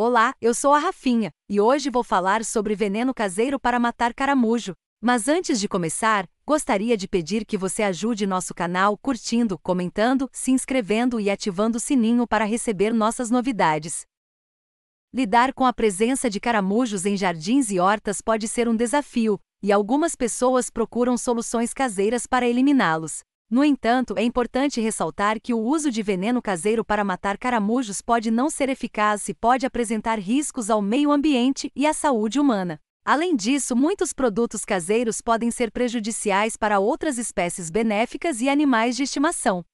Olá, eu sou a Rafinha e hoje vou falar sobre veneno caseiro para matar caramujo. Mas antes de começar, gostaria de pedir que você ajude nosso canal curtindo, comentando, se inscrevendo e ativando o sininho para receber nossas novidades. Lidar com a presença de caramujos em jardins e hortas pode ser um desafio, e algumas pessoas procuram soluções caseiras para eliminá-los. No entanto, é importante ressaltar que o uso de veneno caseiro para matar caramujos pode não ser eficaz e pode apresentar riscos ao meio ambiente e à saúde humana. Além disso, muitos produtos caseiros podem ser prejudiciais para outras espécies benéficas e animais de estimação.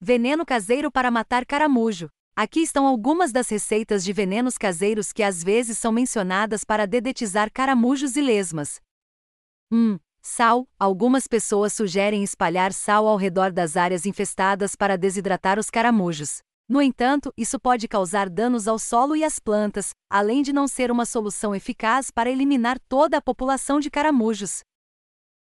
Veneno caseiro para matar caramujo. Aqui estão algumas das receitas de venenos caseiros que às vezes são mencionadas para dedetizar caramujos e lesmas. 1. Sal: Algumas pessoas sugerem espalhar sal ao redor das áreas infestadas para desidratar os caramujos. No entanto, isso pode causar danos ao solo e às plantas, além de não ser uma solução eficaz para eliminar toda a população de caramujos.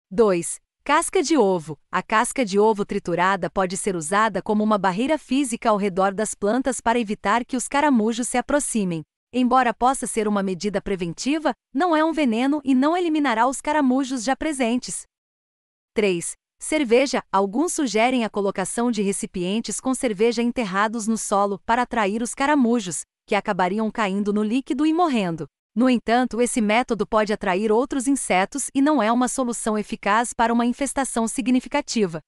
2. Casca de ovo. A casca de ovo triturada pode ser usada como uma barreira física ao redor das plantas para evitar que os caramujos se aproximem. Embora possa ser uma medida preventiva, não é um veneno e não eliminará os caramujos já presentes. 3. Cerveja. Alguns sugerem a colocação de recipientes com cerveja enterrados no solo para atrair os caramujos, que acabariam caindo no líquido e morrendo. No entanto, esse método pode atrair outros insetos e não é uma solução eficaz para uma infestação significativa.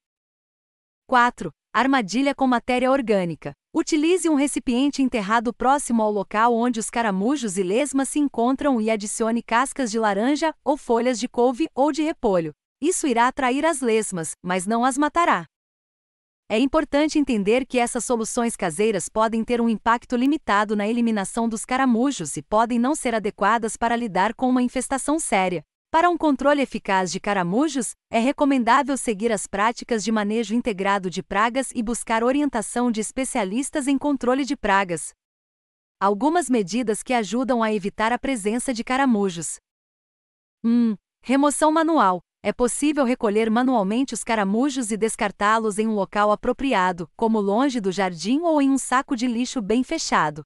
4. Armadilha com matéria orgânica. Utilize um recipiente enterrado próximo ao local onde os caramujos e lesmas se encontram e adicione cascas de laranja ou folhas de couve ou de repolho. Isso irá atrair as lesmas, mas não as matará. É importante entender que essas soluções caseiras podem ter um impacto limitado na eliminação dos caramujos e podem não ser adequadas para lidar com uma infestação séria. Para um controle eficaz de caramujos, é recomendável seguir as práticas de manejo integrado de pragas e buscar orientação de especialistas em controle de pragas. Algumas medidas que ajudam a evitar a presença de caramujos. 1. Remoção manual. É possível recolher manualmente os caramujos e descartá-los em um local apropriado, como longe do jardim ou em um saco de lixo bem fechado.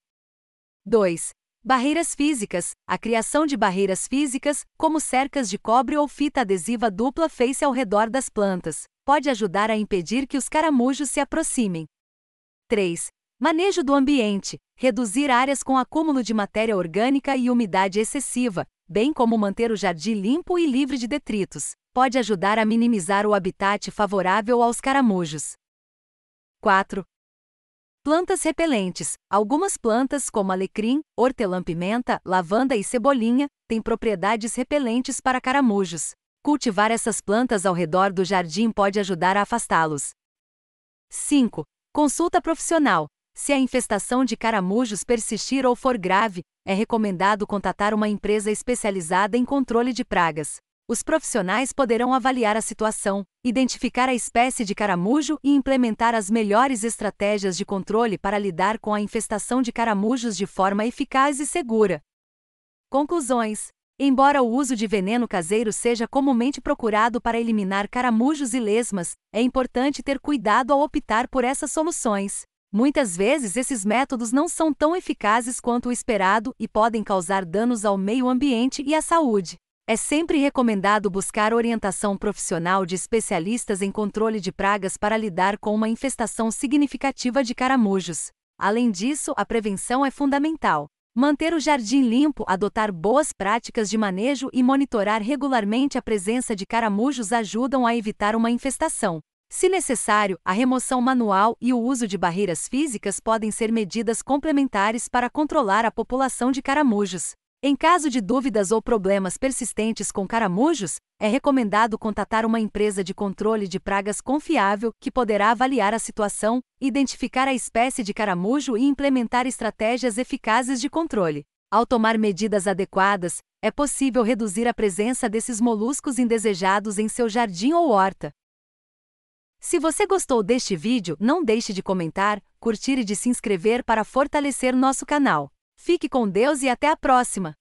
2. Barreiras físicas: a criação de barreiras físicas, como cercas de cobre ou fita adesiva dupla face ao redor das plantas, pode ajudar a impedir que os caramujos se aproximem. 3. Manejo do ambiente: reduzir áreas com acúmulo de matéria orgânica e umidade excessiva, bem como manter o jardim limpo e livre de detritos, pode ajudar a minimizar o habitat favorável aos caramujos. 4. Plantas repelentes. Algumas plantas, como alecrim, hortelã-pimenta, lavanda e cebolinha, têm propriedades repelentes para caramujos. Cultivar essas plantas ao redor do jardim pode ajudar a afastá-los. 5. Consulta profissional. Se a infestação de caramujos persistir ou for grave, é recomendado contatar uma empresa especializada em controle de pragas. Os profissionais poderão avaliar a situação, identificar a espécie de caramujo e implementar as melhores estratégias de controle para lidar com a infestação de caramujos de forma eficaz e segura. Conclusões: Embora o uso de veneno caseiro seja comumente procurado para eliminar caramujos e lesmas, é importante ter cuidado ao optar por essas soluções. Muitas vezes esses métodos não são tão eficazes quanto o esperado e podem causar danos ao meio ambiente e à saúde. É sempre recomendado buscar orientação profissional de especialistas em controle de pragas para lidar com uma infestação significativa de caramujos. Além disso, a prevenção é fundamental. Manter o jardim limpo, adotar boas práticas de manejo e monitorar regularmente a presença de caramujos ajudam a evitar uma infestação. Se necessário, a remoção manual e o uso de barreiras físicas podem ser medidas complementares para controlar a população de caramujos. Em caso de dúvidas ou problemas persistentes com caramujos, é recomendado contatar uma empresa de controle de pragas confiável que poderá avaliar a situação, identificar a espécie de caramujo e implementar estratégias eficazes de controle. Ao tomar medidas adequadas, é possível reduzir a presença desses moluscos indesejados em seu jardim ou horta. Se você gostou deste vídeo, não deixe de comentar, curtir e de se inscrever para fortalecer nosso canal. Fique com Deus e até a próxima!